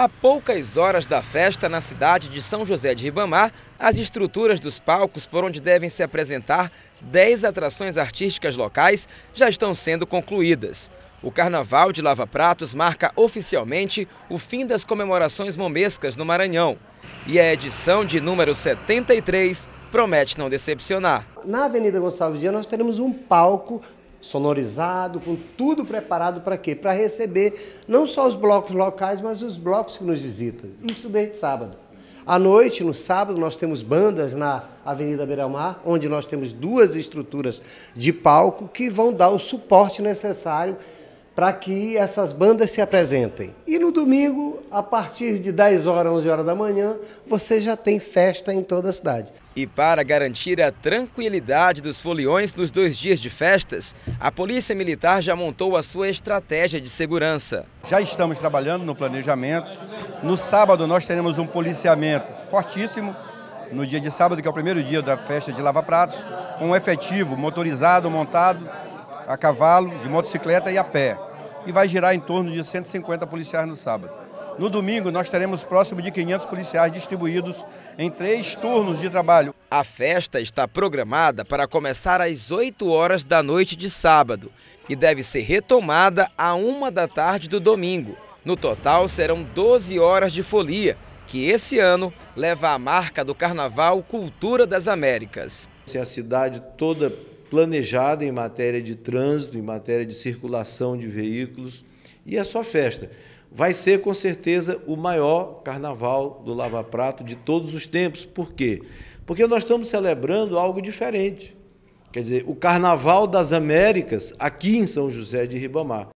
A poucas horas da festa na cidade de São José de Ribamar, as estruturas dos palcos por onde devem se apresentar 10 atrações artísticas locais já estão sendo concluídas. O Carnaval de Lava Pratos marca oficialmente o fim das comemorações momescas no Maranhão. E a edição de número 73 promete não decepcionar. Na Avenida Gonçalves Dias nós teremos um palco sonorizado, com tudo preparado para quê? Para receber não só os blocos locais, mas os blocos que nos visitam. Isso desde sábado. À noite, no sábado, nós temos bandas na Avenida Beira-Mar, onde nós temos duas estruturas de palco que vão dar o suporte necessário para que essas bandas se apresentem. E no domingo, a partir de 10 horas, 11 horas da manhã, você já tem festa em toda a cidade. E para garantir a tranquilidade dos foliões nos dois dias de festas, a Polícia Militar já montou a sua estratégia de segurança. Já estamos trabalhando no planejamento. No sábado nós teremos um policiamento fortíssimo. No dia de sábado, que é o primeiro dia da festa de Lava Pratos, um efetivo motorizado, montado, a cavalo, de motocicleta e a pé. E vai girar em torno de 150 policiais no sábado. No domingo, nós teremos próximo de 500 policiais distribuídos em três turnos de trabalho. A festa está programada para começar às 8 horas da noite de sábado e deve ser retomada à 1 da tarde do domingo. No total, serão 12 horas de folia, que esse ano leva a marca do Carnaval Cultura das Américas. A cidade toda planejada em matéria de trânsito, em matéria de circulação de veículos, e é só festa. Vai ser com certeza o maior carnaval do Lava Prato de todos os tempos. Por quê? Porque nós estamos celebrando algo diferente. Quer dizer, o Carnaval das Américas aqui em São José de Ribamar.